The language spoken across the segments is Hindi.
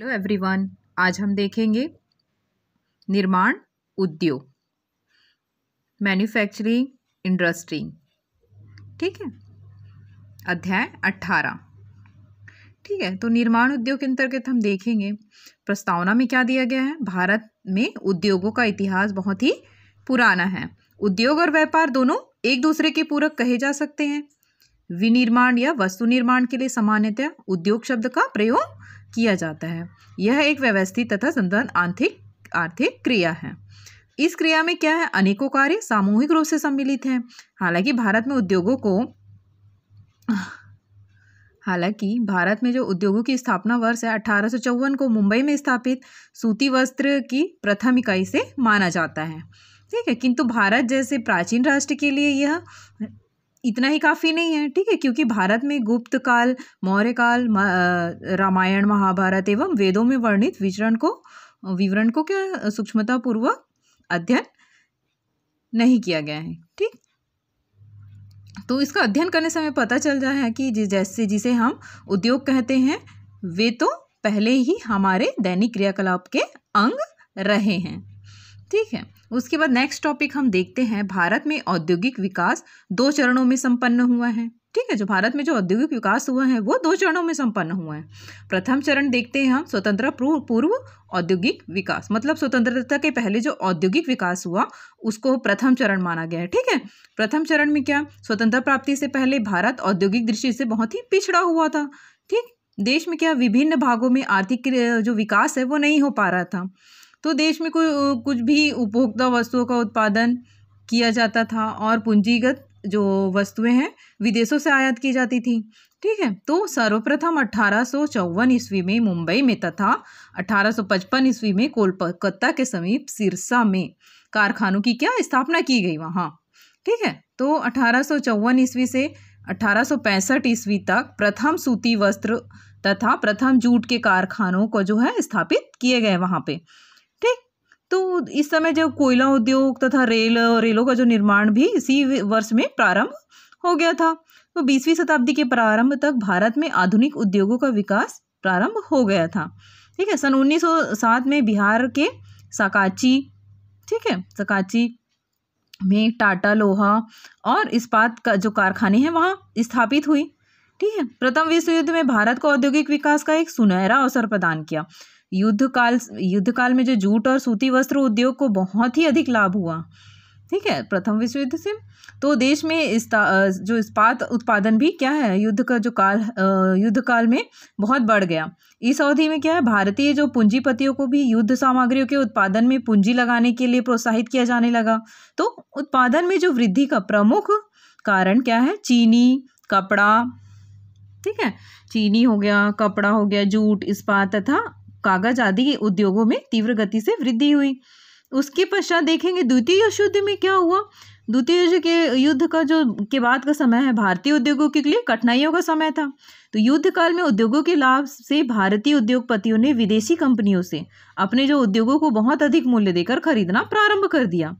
हेलो एवरीवन आज हम देखेंगे निर्माण उद्योग मैन्युफैक्चरिंग इंडस्ट्री ठीक है अध्याय अट्ठारह ठीक है तो निर्माण उद्योग के अंतर्गत हम देखेंगे प्रस्तावना में क्या दिया गया है भारत में उद्योगों का इतिहास बहुत ही पुराना है उद्योग और व्यापार दोनों एक दूसरे के पूरक कहे जा सकते हैं विनिर्माण या वस्तु निर्माण के लिए सामान्यतः उद्योग शब्द का प्रयोग किया जाता है यह एक व्यवस्थित तथा संतुलन आर्थिक आर्थिक क्रिया है इस क्रिया में क्या है अनेकों कार्य सामूहिक रूप से सम्मिलित हैं हालांकि भारत में उद्योगों को हालांकि भारत में जो उद्योगों की स्थापना वर्ष है अठारह को मुंबई में स्थापित सूती वस्त्र की प्रथम इकाई से माना जाता है ठीक है किंतु भारत जैसे प्राचीन राष्ट्र के लिए यह इतना ही काफ़ी नहीं है ठीक है क्योंकि भारत में गुप्त काल मौर्य काल रामायण महाभारत एवं वेदों में वर्णित विचरण को विवरण को क्या सूक्ष्मतापूर्वक अध्ययन नहीं किया गया है ठीक तो इसका अध्ययन करने समय पता चल जाए कि जैसे जिसे हम उद्योग कहते हैं वे तो पहले ही हमारे दैनिक क्रियाकलाप के अंग रहे हैं ठीक है उसके बाद नेक्स्ट टॉपिक हम देखते हैं भारत में औद्योगिक विकास दो चरणों में संपन्न हुआ है ठीक है जो भारत में जो औद्योगिक विकास हुआ है वो दो चरणों में संपन्न हुआ है प्रथम चरण देखते हैं हम स्वतंत्र पूर्व औद्योगिक विकास मतलब स्वतंत्रता के पहले जो औद्योगिक विकास हुआ उसको प्रथम चरण माना गया है ठीक है प्रथम चरण में क्या स्वतंत्रता प्राप्ति से पहले भारत औद्योगिक दृष्टि से बहुत ही पिछड़ा हुआ था ठीक देश में क्या विभिन्न भागों में आर्थिक जो विकास है वो नहीं हो पा रहा था तो देश में कोई कुछ भी उपभोक्ता वस्तुओं का उत्पादन किया जाता था और पूंजीगत जो वस्तुएं हैं विदेशों से आयात की जाती थी ठीक है तो सर्वप्रथम अठारह ईस्वी में मुंबई में तथा 1855 ईस्वी में कोलकाता के समीप सिरसा में कारखानों की क्या स्थापना की गई वहाँ ठीक है तो अठारह ईस्वी से अठारह ईस्वी तक प्रथम सूती वस्त्र तथा प्रथम जूट के कारखानों को जो है स्थापित किए गए वहाँ पे तो इस समय जो कोयला उद्योग तथा रेल रेलों का जो निर्माण भी इसी वर्ष में प्रारंभ हो गया था तो बीसवीं शताब्दी के प्रारंभ तक भारत में आधुनिक उद्योगों का विकास प्रारंभ हो गया था ठीक है सन 1907 में बिहार के साकाची ठीक है सकाची में टाटा लोहा और इस्पात का जो कारखाने हैं वहाँ स्थापित हुई ठीक है प्रथम विश्व युद्ध में भारत को औद्योगिक विकास का एक सुनहरा अवसर प्रदान किया युद्ध काल युद्ध काल में जो जूट और सूती वस्त्र उद्योग को बहुत ही अधिक लाभ हुआ ठीक है प्रथम विश्व युद्ध से तो देश में इस जो इस्पात उत्पादन भी क्या है युद्ध का जो काल युद्ध काल में बहुत बढ़ गया इस अवधि में क्या है भारतीय जो पूंजीपतियों को भी युद्ध सामग्रियों के उत्पादन में पूंजी लगाने के लिए प्रोत्साहित किया जाने लगा तो उत्पादन में जो वृद्धि का प्रमुख कारण क्या है चीनी कपड़ा ठीक है चीनी हो गया कपड़ा हो गया जूट इस्पात तथा कागज आदि उद्योगों में तीव्र गति से वृद्धि हुई उसके पश्चात देखेंगे द्वितीय युद्ध में क्या हुआ द्वितीय युद्ध के युद्ध का जो के बाद का समय है भारतीय उद्योगों के लिए कठिनाइयों का समय था तो युद्ध काल में उद्योगों के लाभ से भारतीय उद्योगपतियों ने विदेशी कंपनियों से अपने जो उद्योगों को बहुत अधिक मूल्य देकर खरीदना प्रारंभ कर दिया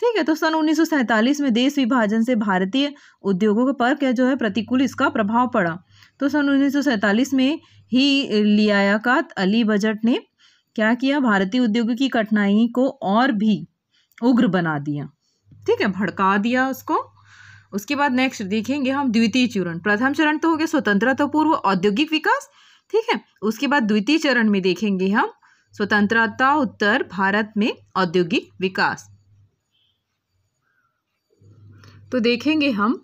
ठीक है तो सन उन्नीस में देश विभाजन से भारतीय उद्योगों पर क्या जो है प्रतिकूल इसका प्रभाव पड़ा तो सन उन्नीस में ही लियाकत अली बजट ने क्या किया भारतीय उद्योग की कठिनाई को और भी उग्र बना दिया ठीक है भड़का दिया उसको उसके बाद नेक्स्ट देखेंगे हम द्वितीय चरण प्रथम चरण तो हो गया स्वतंत्रता पूर्व औद्योगिक विकास ठीक है उसके बाद द्वितीय चरण में देखेंगे हम स्वतंत्रता उत्तर भारत में औद्योगिक विकास तो देखेंगे हम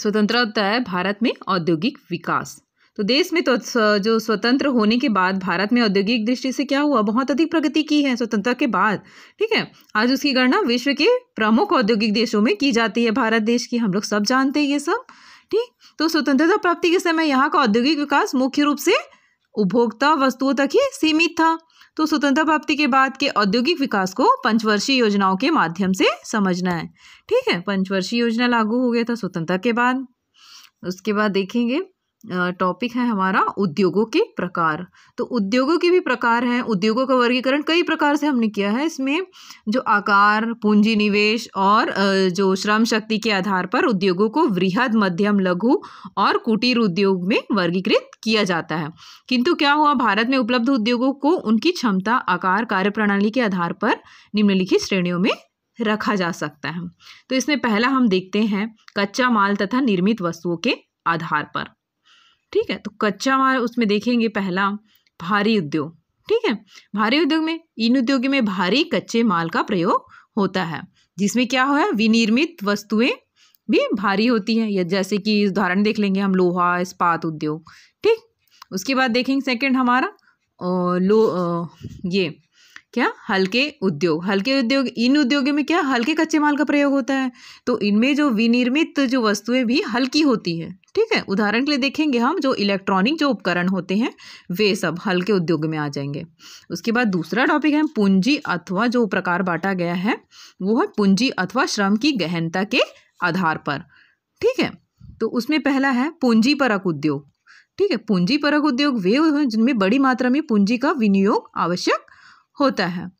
स्वतंत्रता है भारत में औद्योगिक विकास तो देश में तो जो स्वतंत्र होने के बाद भारत में औद्योगिक दृष्टि से क्या हुआ बहुत अधिक प्रगति की है स्वतंत्रता के बाद ठीक है आज उसकी गणना विश्व के प्रमुख औद्योगिक देशों में की जाती है भारत देश की हम लोग सब जानते हैं ये सब ठीक तो स्वतंत्रता प्राप्ति के समय यहाँ का औद्योगिक विकास मुख्य रूप से उपभोक्ता वस्तुओं तक ही सीमित था तो स्वतंत्रता प्राप्ति के बाद के औद्योगिक विकास को पंचवर्षीय योजनाओं के माध्यम से समझना है ठीक है पंचवर्षीय योजना लागू हो गया था स्वतंत्रता के बाद उसके बाद देखेंगे टॉपिक है हमारा उद्योगों के प्रकार तो उद्योगों के भी प्रकार हैं उद्योगों का वर्गीकरण कई प्रकार से हमने किया है इसमें जो आकार पूंजी निवेश और जो श्रम शक्ति के आधार पर उद्योगों को वृहद मध्यम लघु और कुटीर उद्योग में वर्गीकृत किया जाता है किंतु क्या हुआ भारत में उपलब्ध उद्योगों को उनकी क्षमता आकार कार्यप्रणाली के आधार पर निम्नलिखित श्रेणियों में रखा जा सकता है तो इसमें पहला हम देखते हैं कच्चा माल तथा निर्मित वस्तुओं के आधार पर ठीक है तो कच्चा माल उसमें देखेंगे पहला भारी उद्योग ठीक है भारी उद्योग में इन उद्योग में भारी कच्चे माल का प्रयोग होता है जिसमें क्या हो विनिर्मित वस्तुएं भी भारी होती हैं या जैसे कि उदाहरण देख लेंगे हम लोहा इस्पात उद्योग ठीक उसके बाद देखेंगे सेकंड हमारा ओ, लो ओ, ये क्या हल्के उद्योग हल्के उद्योग इन उद्योगों में क्या हल्के कच्चे माल का प्रयोग होता है तो इनमें जो विनिर्मित जो वस्तुएं भी हल्की होती हैं ठीक है उदाहरण के लिए देखेंगे हम जो इलेक्ट्रॉनिक जो उपकरण होते हैं वे सब हल्के उद्योग में आ जाएंगे उसके बाद दूसरा टॉपिक है पूंजी अथवा जो प्रकार बांटा गया है वो है पूंजी अथवा श्रम की गहनता के आधार पर ठीक है तो उसमें पहला है पूंजी परक उद्योग ठीक है पूंजी परक उद्योग वे हैं जिनमें बड़ी मात्रा में पूंजी का विनियोग आवश्यक होता है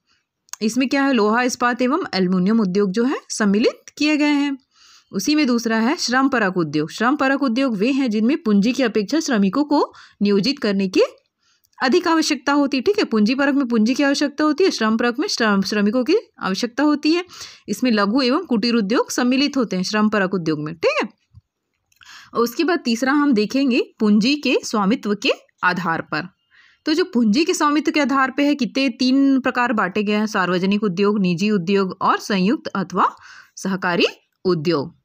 इसमें क्या है लोहा इस्पात एवं एल्युमिनियम उद्योग जो है सम्मिलित किए गए हैं उसी में दूसरा है श्रम परक उद्योग श्रम परक उद्योग वे हैं जिनमें पूंजी की अपेक्षा श्रमिकों को नियोजित करने की अधिक आवश्यकता होती है ठीक है पूंजी परक में पूंजी की आवश्यकता होती है श्रम परक में श्रम श्रमिकों की आवश्यकता होती है इसमें लघु एवं कुटीर उद्योग सम्मिलित होते हैं श्रम परक उद्योग में ठीक है और उसके बाद तीसरा हम देखेंगे पूंजी के स्वामित्व के आधार पर तो जो पूंजी के स्वामित्व के आधार पर है कितने तीन प्रकार बांटे गए हैं सार्वजनिक उद्योग निजी उद्योग और संयुक्त अथवा सहकारी उद्योग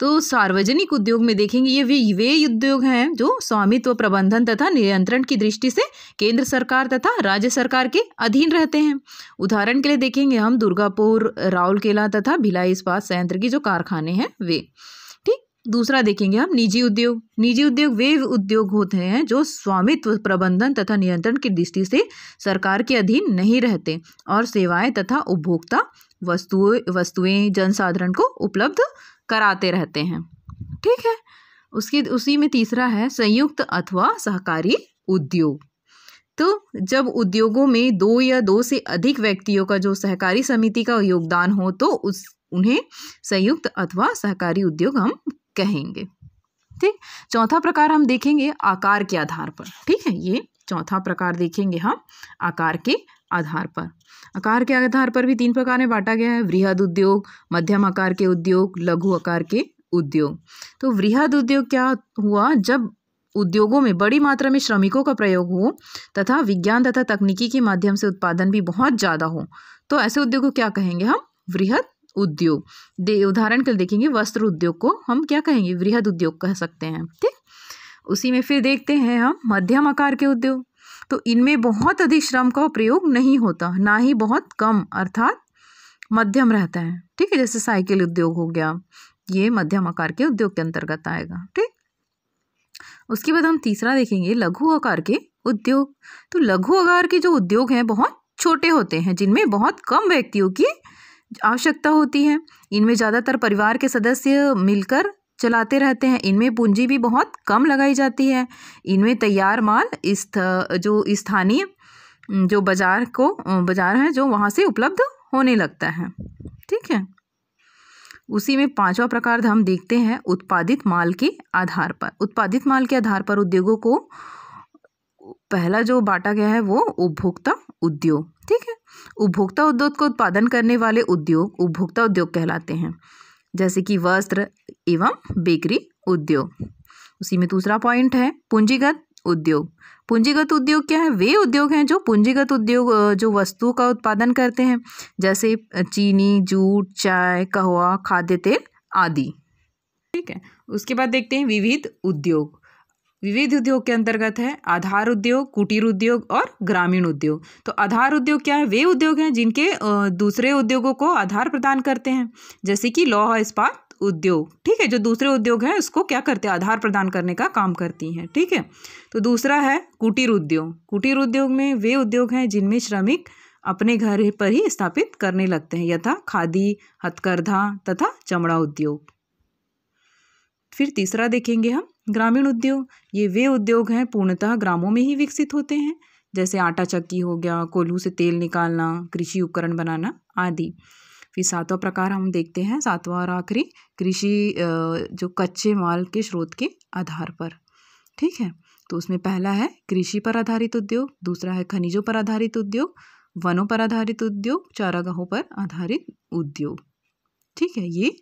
तो सार्वजनिक उद्योग में देखेंगे ये वे वे उद्योग हैं जो स्वामित्व प्रबंधन तथा नियंत्रण की दृष्टि से केंद्र सरकार तथा राज्य सरकार के अधीन रहते हैं उदाहरण के लिए देखेंगे हम दुर्गापुर राउरकेला तथा भिलाई इस्पात संयंत्र की जो कारखाने हैं वे ठीक दूसरा देखेंगे हम निजी उद्योग निजी उद्योग वे उद्योग होते हैं जो स्वामित्व प्रबंधन तथा नियंत्रण की दृष्टि से सरकार के अधीन नहीं रहते और सेवाएं तथा उपभोक्ता वस्तुएं वस्तुएं जनसाधारण को उपलब्ध कराते रहते हैं ठीक है उसकी उसी में तीसरा है संयुक्त अथवा सहकारी उद्योग तो जब उद्योगों में दो या दो से अधिक व्यक्तियों का जो सहकारी समिति का योगदान हो तो उस उन्हें संयुक्त अथवा सहकारी उद्योग हम कहेंगे ठीक चौथा प्रकार हम देखेंगे आकार के आधार पर ठीक है ये चौथा प्रकार देखेंगे हम आकार के आधार पर आकार के आधार पर भी तीन प्रकार में बांटा गया है वृहद उद्योग मध्यम आकार के उद्योग लघु आकार के उद्योग तो वृहद उद्योग क्या हुआ जब उद्योगों में बड़ी मात्रा में श्रमिकों का प्रयोग हो तथा विज्ञान तथा तकनीकी के माध्यम से उत्पादन भी बहुत ज़्यादा हो तो ऐसे उद्योग को क्या कहेंगे हम वृहद उद्योग उदाहरण के लिए देखेंगे वस्त्र उद्योग को हम क्या कहेंगे वृहद उद्योग कह सकते हैं ठीक उसी में फिर देखते हैं हम मध्यम आकार के उद्योग तो इनमें बहुत अधिक श्रम का प्रयोग नहीं होता ना ही बहुत कम अर्थात मध्यम रहता है ठीक है जैसे साइकिल उद्योग हो गया ये मध्यम आकार के उद्योग के अंतर्गत आएगा ठीक उसके बाद हम तीसरा देखेंगे लघु आकार के उद्योग तो लघु आकार के जो उद्योग हैं बहुत छोटे होते हैं जिनमें बहुत कम व्यक्तियों की आवश्यकता होती है इनमें ज़्यादातर परिवार के सदस्य मिलकर चलाते रहते हैं इनमें पूंजी भी बहुत कम लगाई जाती है इनमें तैयार माल इस जो स्थानीय जो बाज़ार को बाज़ार है जो वहाँ से उपलब्ध होने लगता है ठीक है उसी में पांचवा प्रकार हम देखते हैं उत्पादित माल के आधार पर उत्पादित माल के आधार पर उद्योगों को पहला जो बांटा गया है वो उपभोक्ता उद्योग ठीक उपभोक्ता उद्योग का उत्पादन करने वाले उद्योग उपभोक्ता उद्योग कहलाते हैं जैसे कि वस्त्र एवं बेकरी उद्योग उसी में दूसरा पॉइंट है पूंजीगत उद्योग पूंजीगत उद्योग क्या है वे उद्योग हैं जो पूंजीगत उद्योग जो वस्तुओं का उत्पादन करते हैं जैसे चीनी जूट चाय कहवा खाद्य तेल आदि ठीक है उसके बाद देखते हैं विविध उद्योग विविध उद्योग के अंतर्गत है आधार उद्योग कुटीर उद्योग और ग्रामीण उद्योग तो आधार उद्योग क्या है वे उद्योग हैं जिनके दूसरे उद्योगों को आधार प्रदान करते हैं जैसे कि लौह इस्पात उद्योग ठीक है जो दूसरे उद्योग हैं उसको क्या करते हैं आधार प्रदान करने का काम करती हैं ठीक है तो दूसरा है कुटीर उद्योग कुटीर उद्योग में वे उद्योग हैं जिनमें श्रमिक अपने घर पर ही स्थापित करने लगते हैं यथा खादी हथकरघा तथा चमड़ा उद्योग फिर तीसरा देखेंगे हम ग्रामीण उद्योग ये वे उद्योग हैं पूर्णतः ग्रामों में ही विकसित होते हैं जैसे आटा चक्की हो गया कोल्हू से तेल निकालना कृषि उपकरण बनाना आदि फिर सातवां प्रकार हम देखते हैं सातवां और आखिरी कृषि जो कच्चे माल के स्रोत के आधार पर ठीक है तो उसमें पहला है कृषि पर आधारित उद्योग दूसरा है खनिजों पर आधारित उद्योग वनों पर आधारित उद्योग चारागाहों पर आधारित उद्योग ठीक है ये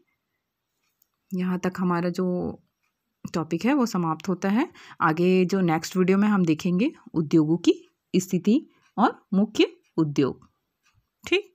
यहाँ तक हमारा जो टॉपिक है वो समाप्त होता है आगे जो नेक्स्ट वीडियो में हम देखेंगे उद्योगों की स्थिति और मुख्य उद्योग ठीक